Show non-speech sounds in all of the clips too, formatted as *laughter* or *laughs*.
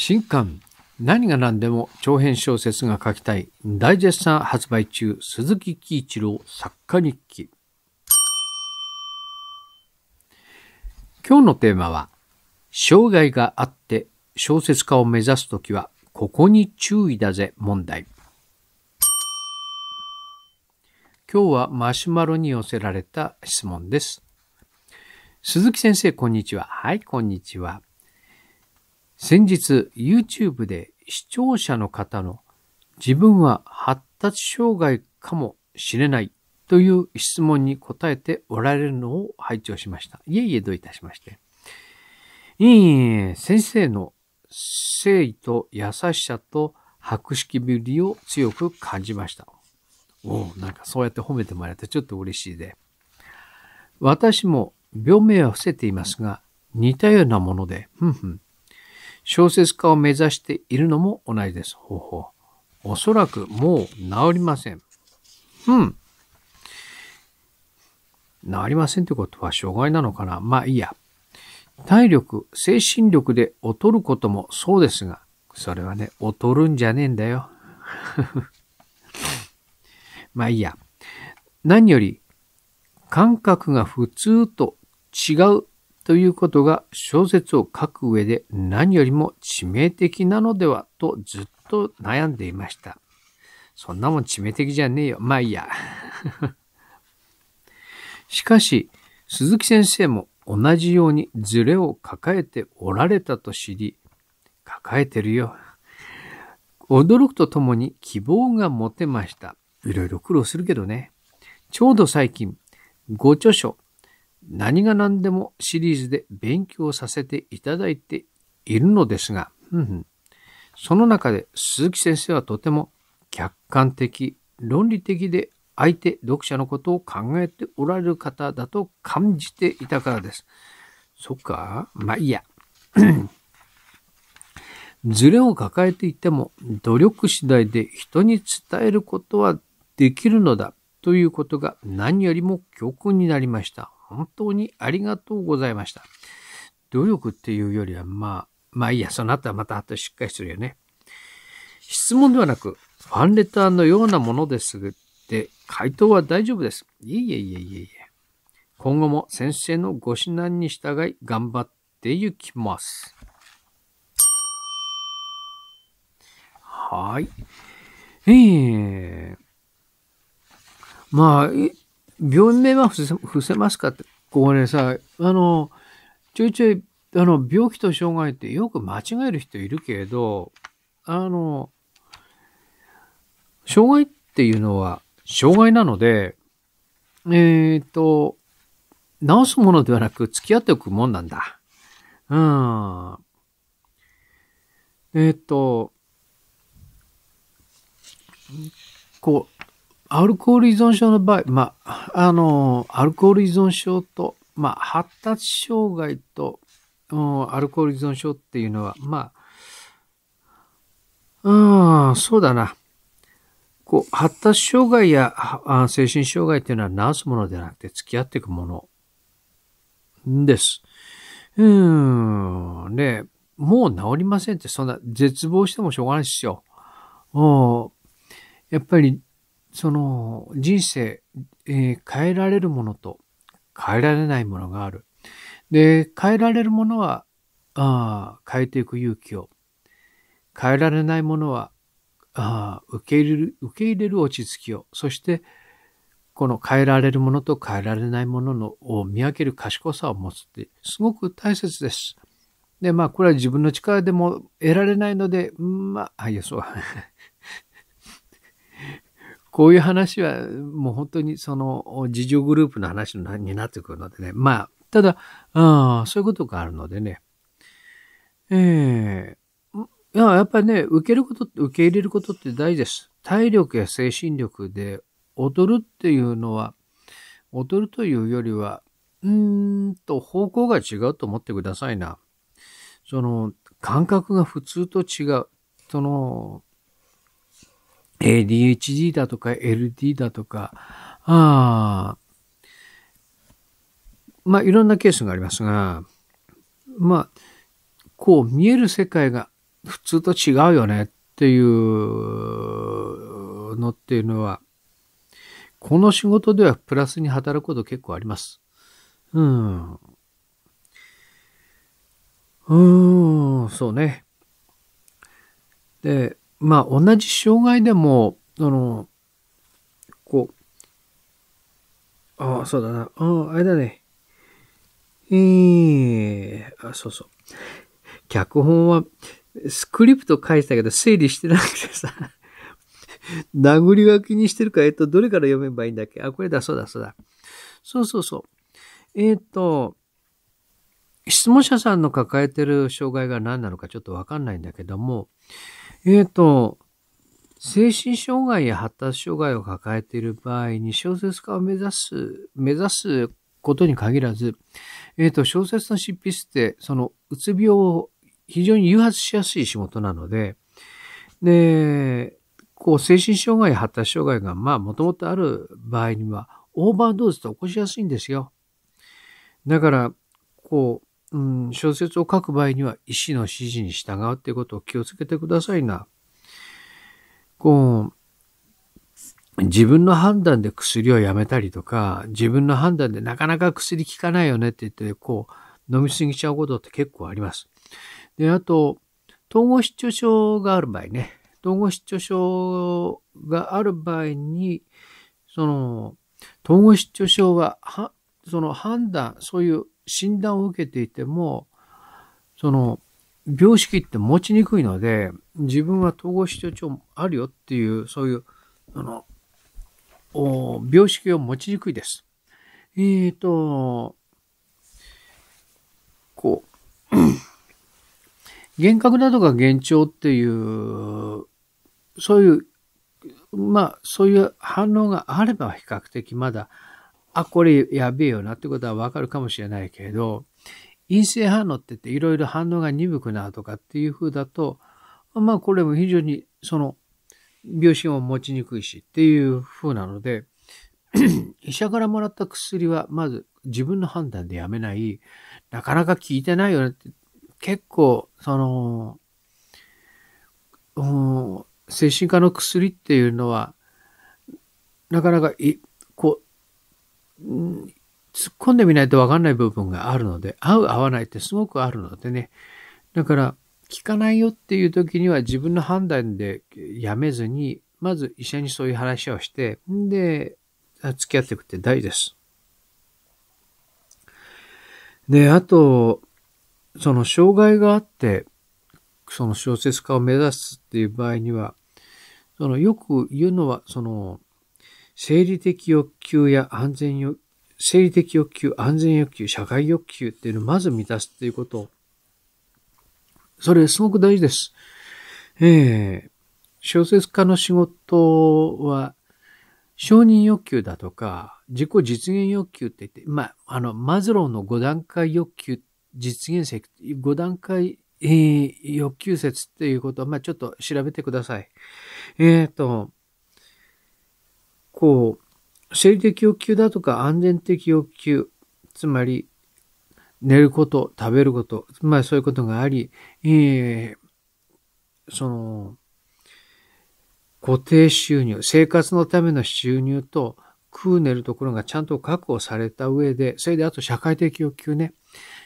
新刊、何が何でも長編小説が書きたい、大絶賛発売中、鈴木喜一郎作家日記。今日のテーマは、障害があって小説家を目指すときは、ここに注意だぜ問題。今日はマシュマロに寄せられた質問です。鈴木先生、こんにちは。はい、こんにちは。先日 YouTube で視聴者の方の自分は発達障害かもしれないという質問に答えておられるのを拝聴しました。いえいえどういたしまして。いえいえ、先生の誠意と優しさと博識ぶりを強く感じました。おなんかそうやって褒めてもらえてちょっと嬉しいで。私も病名は伏せていますが、似たようなもので、ふんふん、小説家を目指しているのも同じです。方法。おそらくもう治りません。うん。治りませんってことは障害なのかなまあいいや。体力、精神力で劣ることもそうですが、それはね、劣るんじゃねえんだよ。*laughs* まあいいや。何より、感覚が普通と違うということが小説を書く上で何よりも致命的なのではとずっと悩んでいました。そんなもん致命的じゃねえよ。まあいいや。*laughs* しかし、鈴木先生も同じようにズレを抱えておられたと知り、抱えてるよ。驚くとともに希望が持てました。いろいろ苦労するけどね。ちょうど最近、ご著書、何が何でもシリーズで勉強させていただいているのですが、うんその中で鈴木先生はとても客観的、論理的で相手、読者のことを考えておられる方だと感じていたからです。そっかまあいいや。ズレを抱えていても努力次第で人に伝えることはできるのだということが何よりも教訓になりました。本当にありがとうございました。努力っていうよりは、まあ、まあいいや、その後はまた後しっかりするよね。質問ではなく、ファンレターのようなものですって、回答は大丈夫です。いえいえいえいえ。今後も先生のご指南に従い頑張っていきます。はい。ええー、まあ、病名は伏せますかって。ここねさ、あの、ちょいちょい、あの、病気と障害ってよく間違える人いるけれど、あの、障害っていうのは障害なので、えっ、ー、と、治すものではなく付き合っておくもんなんだ。うん。えっ、ー、と、こう、アルコール依存症の場合、まあ、あの、アルコール依存症と、まあ、発達障害と、アルコール依存症っていうのは、まあ、うん、そうだな。こう、発達障害や精神障害っていうのは治すものではなくて付き合っていくものです。うん、ねもう治りませんって、そんな絶望してもしょうがないですよ。やっぱりその人生、えー、変えられるものと変えられないものがある。で、変えられるものは、あ変えていく勇気を。変えられないものは、あ受け入れる、受け入れる落ち着きを。そして、この変えられるものと変えられないもののを見分ける賢さを持つって、すごく大切です。で、まあ、これは自分の力でも得られないので、まあ、いや、そう。こういう話はもう本当にその自助グループの話になってくるのでね。まあ、ただ、あそういうことがあるのでね。ええー、やっぱりね、受けることって、受け入れることって大事です。体力や精神力で劣るっていうのは、劣るというよりは、うんと方向が違うと思ってくださいな。その感覚が普通と違う。その a DHD だとか LD だとか、あまあいろんなケースがありますが、まあ、こう見える世界が普通と違うよねっていうのっていうのは、この仕事ではプラスに働くこと結構あります。うん。うーん、そうね。で、まあ同じ障害でも、あの、こう、ああ、そうだな。ああ、あれだね。ええー、あ、そうそう。脚本は、スクリプト書いてたけど整理してなくてさ、殴 *laughs* り書きにしてるから、えっと、どれから読めばいいんだっけあ、これだ、そうだ、そうだ。そうそうそう。えっ、と、質問者さんの抱えてる障害が何なのかちょっとわかんないんだけども、えっ、ー、と、精神障害や発達障害を抱えている場合に小説家を目指す、目指すことに限らず、えっ、ー、と、小説の執筆って、その、うつ病を非常に誘発しやすい仕事なので、で、こう、精神障害、発達障害が、まあ、もともとある場合には、オーバードーズと起こしやすいんですよ。だから、こう、うん、小説を書く場合には医師の指示に従うってことを気をつけてくださいな。こう、自分の判断で薬をやめたりとか、自分の判断でなかなか薬効かないよねって言って、こう、飲みすぎちゃうことって結構あります。で、あと、統合失調症がある場合ね、統合失調症がある場合に、その、統合失調症は、はその判断、そういう診断を受けていても、その、病識って持ちにくいので、自分は統合失調症あるよっていう、そういう、あの、お病識を持ちにくいです。えっ、ー、と、こう、幻覚などが幻聴っていう、そういう、まあ、そういう反応があれば比較的まだあ、これやべえよなってことはわかるかもしれないけれど、陰性反応って言っていろいろ反応が鈍くなるとかっていう風だと、まあこれも非常にその病心を持ちにくいしっていう風なので、*clears throat* 医者からもらった薬はまず自分の判断でやめない、なかなか効いてないよねって、結構その、うん、精神科の薬っていうのは、なかなかい、こう、突っ込んでみないと分かんない部分があるので、合う合わないってすごくあるのでね。だから、聞かないよっていう時には自分の判断でやめずに、まず医者にそういう話をして、んで、付き合っていくって大事です。で、あと、その障害があって、その小説家を目指すっていう場合には、そのよく言うのは、その、生理的欲求や安全欲、生理的欲求、安全欲求、社会欲求っていうのをまず満たすっていうこと。それすごく大事です。ええー、小説家の仕事は、承認欲求だとか、自己実現欲求って言って、まあ、あの、マズローの5段階欲求、実現せ、5段階、えー、欲求説っていうことは、まあ、ちょっと調べてください。えっ、ー、と、こう、生理的欲求だとか安全的欲求、つまり、寝ること、食べること、まあそういうことがあり、えー、その、固定収入、生活のための収入と、食う寝るところがちゃんと確保された上で、それであと社会的欲求ね。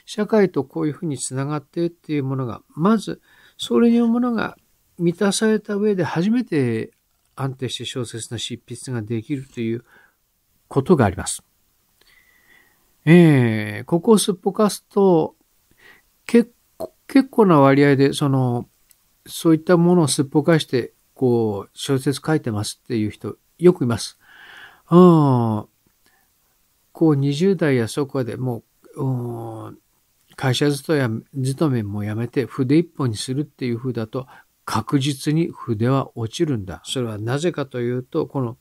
社会とこういうふうにつながってっていうものが、まず、それによるものが満たされた上で初めて安定して小説の執筆ができるということがあります。ええー、ここをすっぽかすと、結構、結構な割合で、その、そういったものをすっぽかして、こう、小説書いてますっていう人、よくいます。うん。こう、20代やそこでもう、うん、会社勤めもやめて筆一本にするっていうふうだと確実に筆は落ちるんだ。それはなぜかというと、この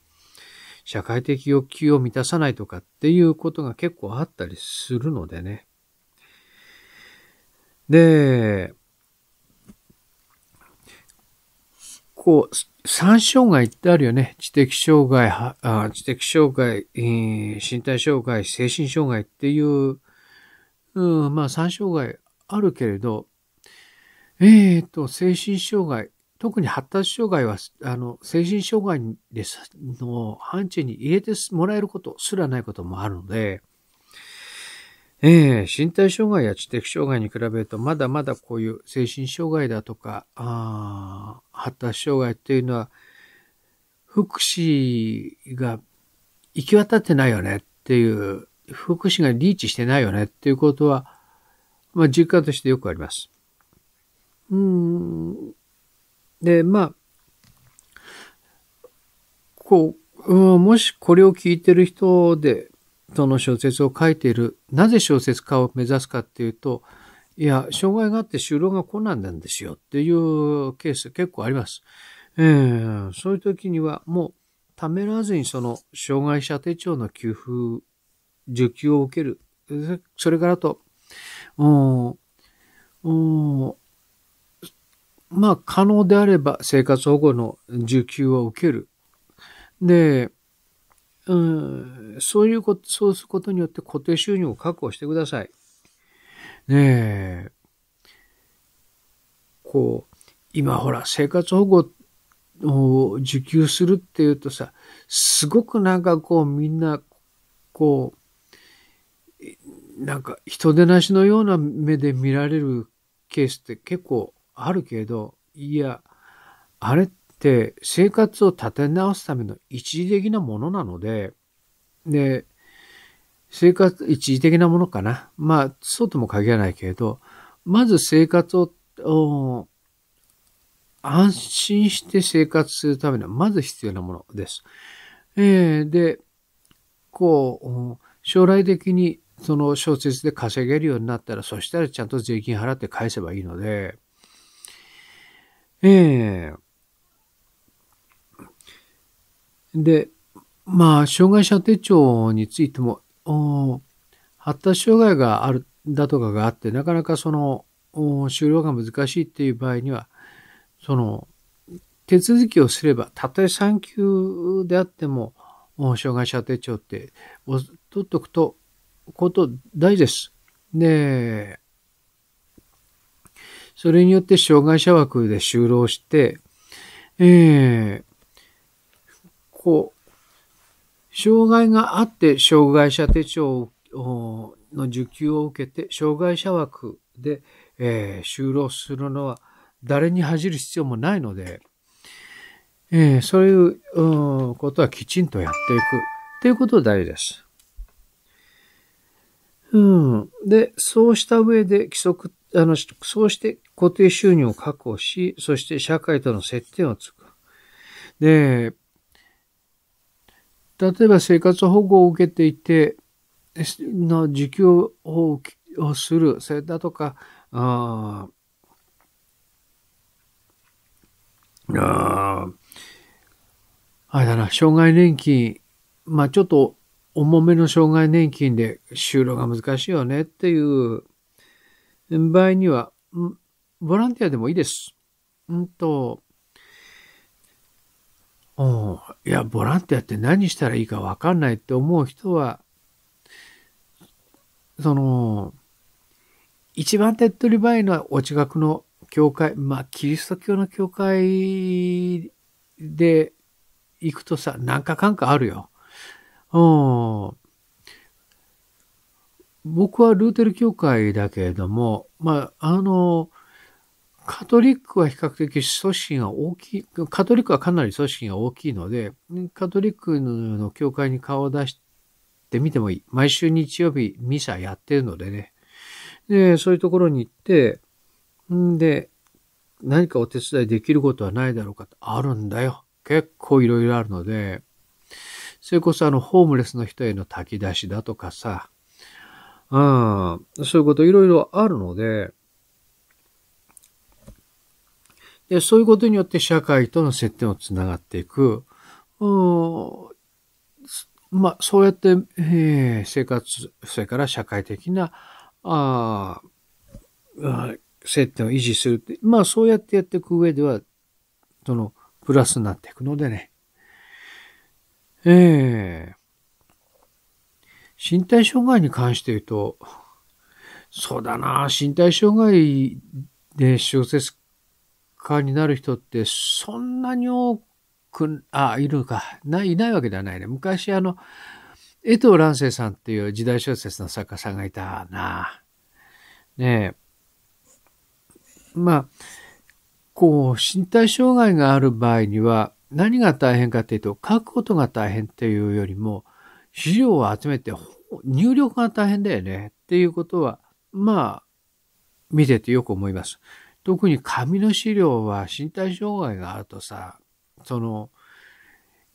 社会的欲求を満たさないとかっていうことが結構あったりするのでね。で、こう、三障害ってあるよね。知的障害、あ知的障害、身体障害、精神障害っていう、うん、まあ三障害あるけれど、えー、と、精神障害。特に発達障害は、あの、精神障害です、の範疇に入れてもらえることすらないこともあるので、えー、身体障害や知的障害に比べると、まだまだこういう精神障害だとか、あ発達障害っていうのは、福祉が行き渡ってないよねっていう、福祉がリーチしてないよねっていうことは、まあ、実感としてよくあります。うん。で、まあ、こう、うん、もしこれを聞いてる人で、その小説を書いている、なぜ小説家を目指すかっていうと、いや、障害があって就労が困難なんですよっていうケース結構あります。えー、そういう時にはもうためらわずにその障害者手帳の給付、受給を受ける。それからと、まあ、可能であれば生活保護の受給を受ける。で、うん、そういうこと、そうすることによって固定収入を確保してください。ねえ。こう、今ほら、生活保護を受給するっていうとさ、すごくなんかこうみんな、こう、なんか人手なしのような目で見られるケースって結構あるけど、いや、あれって生活を立て直すための一時的なものなので、で、生活、一時的なものかな。まあ、そうとも限らないけれど、まず生活を、安心して生活するためには、まず必要なものです。えー、で、こう、将来的にその小説で稼げるようになったら、そしたらちゃんと税金払って返せばいいので、ええー、で、まあ、障害者手帳についても、発達障害がある、だとかがあって、なかなかその、終了が難しいっていう場合には、その、手続きをすれば、たとえ産休であっても、障害者手帳って、取っとくと、こと大事です。で、それによって障害者枠で就労して、ええー、こう、障害があって障害者手帳の受給を受けて、障害者枠で、えー、就労するのは誰に恥じる必要もないので、えー、そういうことはきちんとやっていくっていうことが大事です。うん。で、そうした上で規則あの、そうして固定収入を確保し、そして社会との接点をつく。で、例えば生活保護を受けていて、の受給をする、それだとか、ああ、あれだな、障害年金、まあちょっと重めの障害年金で就労が難しいよねっていう場合には、ボランティアでもいいです。うんと、おいや、ボランティアって何したらいいかわかんないって思う人は、その、一番手っ取り早いのはお近くの教会、まあ、キリスト教の教会で行くとさ、なんかかんかあるよ。うん。僕はルーテル教会だけれども、まあ、あの、カトリックは比較的組織が大きい、カトリックはかなり組織が大きいので、カトリックの教会に顔を出してみてもいい。毎週日曜日ミサやってるのでね。で、そういうところに行って、んで、何かお手伝いできることはないだろうかってあるんだよ。結構いろいろあるので、それこそあの、ホームレスの人への炊き出しだとかさ、あそういうこといろいろあるので、で、そういうことによって社会との接点をつながっていく。うん、まあ、そうやって、えー、生活、それから社会的な、ああ、接点を維持するって、まあ、そうやってやっていく上では、その、プラスになっていくのでね。ええー身体障害に関して言うと、そうだな、身体障害で小説家になる人ってそんなに多く、あ、いるか。ない、いないわけではないね。昔あの、江藤蘭生さんっていう時代小説の作家さんがいたな。ねえ。まあ、こう、身体障害がある場合には、何が大変かっていうと、書くことが大変っていうよりも、資料を集めて入力が大変だよねっていうことは、まあ、見ててよく思います。特に紙の資料は身体障害があるとさ、その、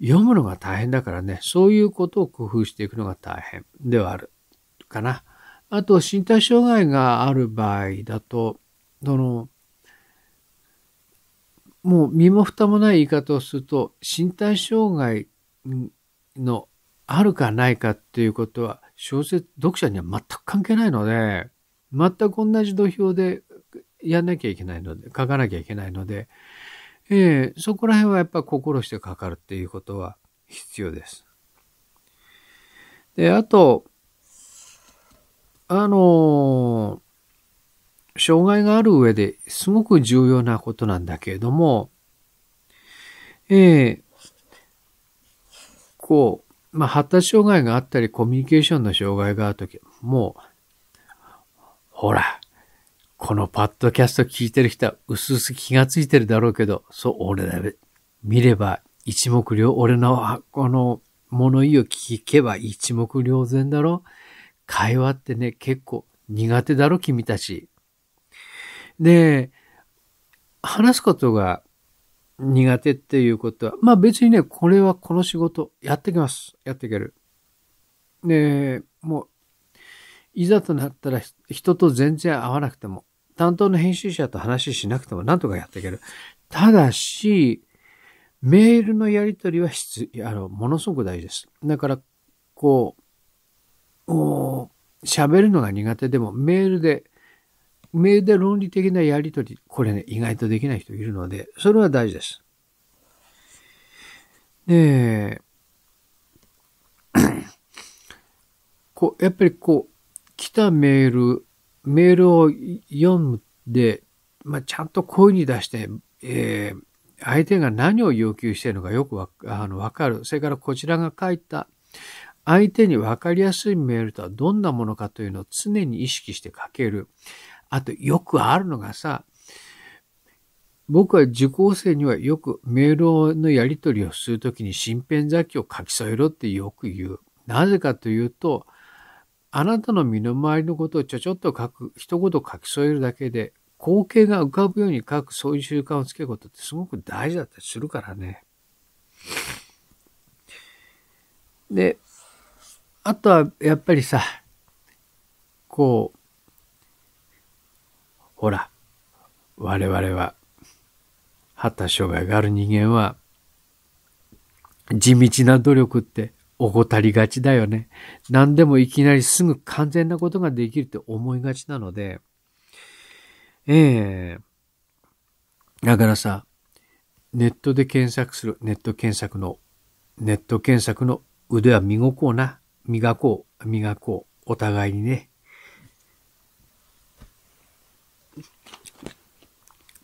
読むのが大変だからね、そういうことを工夫していくのが大変ではあるかな。あと、身体障害がある場合だと、その、もう身も蓋もない言い方をすると、身体障害のあるかないかっていうことは小説、読者には全く関係ないので、全く同じ土俵でやんなきゃいけないので、書かなきゃいけないので、えー、そこら辺はやっぱ心してかかるっていうことは必要です。で、あと、あのー、障害がある上ですごく重要なことなんだけれども、えー、こう、まあ、発達障害があったり、コミュニケーションの障害があるとき、もう、ほら、このパッドキャスト聞いてる人は、うすうす気がついてるだろうけど、そう、俺だべ。見れば一目瞭、俺の、この、物言いを聞けば一目瞭然だろ。会話ってね、結構苦手だろ、君たち。で、話すことが苦手っていうことは、まあ別にね、これはこの仕事やってきます。やっていける。で、もう、いざとなったら人と全然会わなくても、担当の編集者と話しなくてもなんとかやっていける。ただし、メールのやり取りは必、あの、ものすごく大事です。だから、こう、喋るのが苦手でもメールでメールで論理的なやりとり、これね、意外とできない人いるので、それは大事です。で、こう、やっぱりこう、来たメール、メールを読んで、まあ、ちゃんと声に出して、えー、相手が何を要求しているのかよくわあのわかる。それからこちらが書いた相手にわかりやすいメールとはどんなものかというのを常に意識して書ける。あとよくあるのがさ、僕は受講生にはよくメールのやり取りをするときに身辺雑記を書き添えろってよく言う。なぜかというと、あなたの身の回りのことをちょちょっと書く、一言書き添えるだけで、光景が浮かぶように書く、そういう習慣をつけることってすごく大事だったりするからね。で、あとはやっぱりさ、こう、ほら、我々は、発達障害がある人間は、地道な努力って怠りがちだよね。何でもいきなりすぐ完全なことができるって思いがちなので、ええー、だからさ、ネットで検索する、ネット検索の、ネット検索の腕は磨こうな。磨こう、磨こう。お互いにね。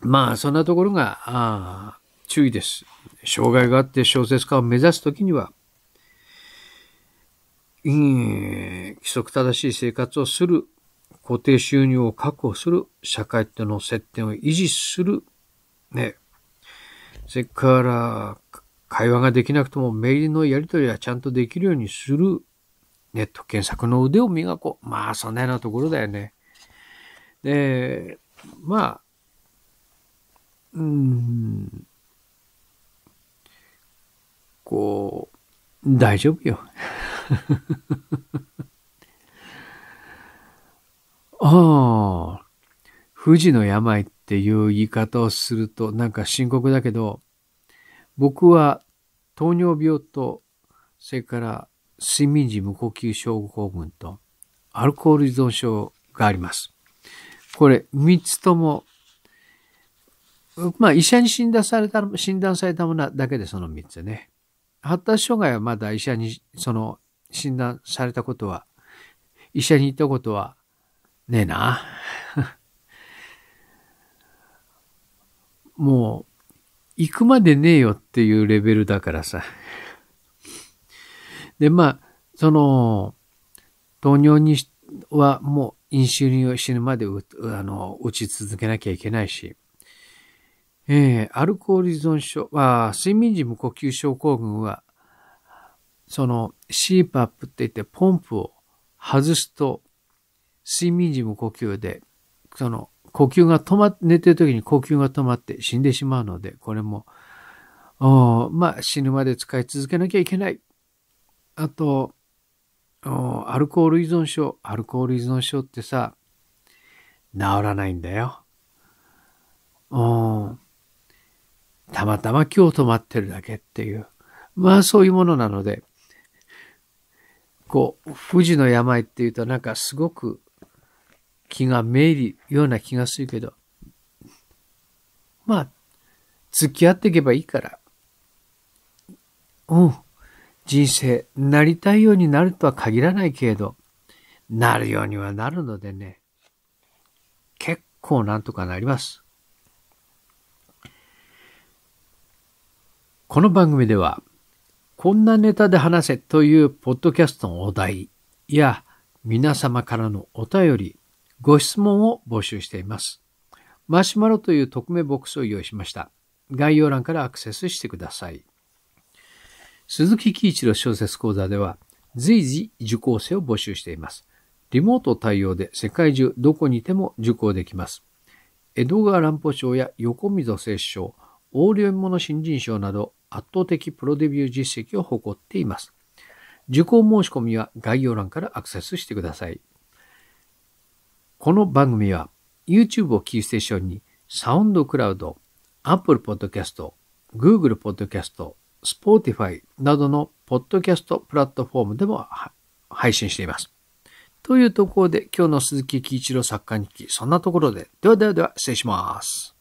まあ、そんなところが、あ注意です。障害があって小説家を目指すときには、うん、規則正しい生活をする、固定収入を確保する、社会との接点を維持する、ね。それから、会話ができなくてもメールのやり取りはちゃんとできるようにする。ネット検索の腕を磨こう。まあ、そんなようなところだよね。で、まあ、うん、こう、大丈夫よ。*laughs* ああ、富士の病っていう言い方をするとなんか深刻だけど、僕は糖尿病と、それから睡眠時無呼吸症候群とアルコール依存症があります。これ三つともまあ、医者に診断された、診断されたものだけでその3つね。発達障害はまだ医者に、その、診断されたことは、医者に言ったことは、ねえな。*laughs* もう、行くまでねえよっていうレベルだからさ。で、まあ、その、糖尿にはもう飲酒に死ぬまであの、打ち続けなきゃいけないし、えー、アルコール依存症、あ睡眠時無呼吸症候群は、その CPAP って言ってポンプを外すと、睡眠時無呼吸で、その呼吸が止まっ、寝てる時に呼吸が止まって死んでしまうので、これも、おまあ死ぬまで使い続けなきゃいけない。あと、おアルコール依存症、アルコール依存症ってさ、治らないんだよ。うん。たまたま今日泊まってるだけっていう。まあそういうものなので、こう、富士の病っていうとなんかすごく気がめいるような気がするけど、まあ、付き合っていけばいいから。うん。人生、なりたいようになるとは限らないけれど、なるようにはなるのでね、結構なんとかなります。この番組では、こんなネタで話せというポッドキャストのお題や皆様からのお便り、ご質問を募集しています。マシュマロという匿名ボックスを用意しました。概要欄からアクセスしてください。鈴木喜一郎小説講座では随時受講生を募集しています。リモート対応で世界中どこにいても受講できます。江戸川乱歩賞や横溝正史賞、横領物新人賞など圧倒的プロデビュー実績を誇っています。受講申し込みは概要欄からアクセスしてください。この番組は YouTube をキーステーションにサウンドクラウド、Apple Podcast、Google Podcast、Spotify などのポッドキャストプラットフォームでも配信しています。というところで今日の鈴木喜一郎作家日記、そんなところで。ではではでは、失礼します。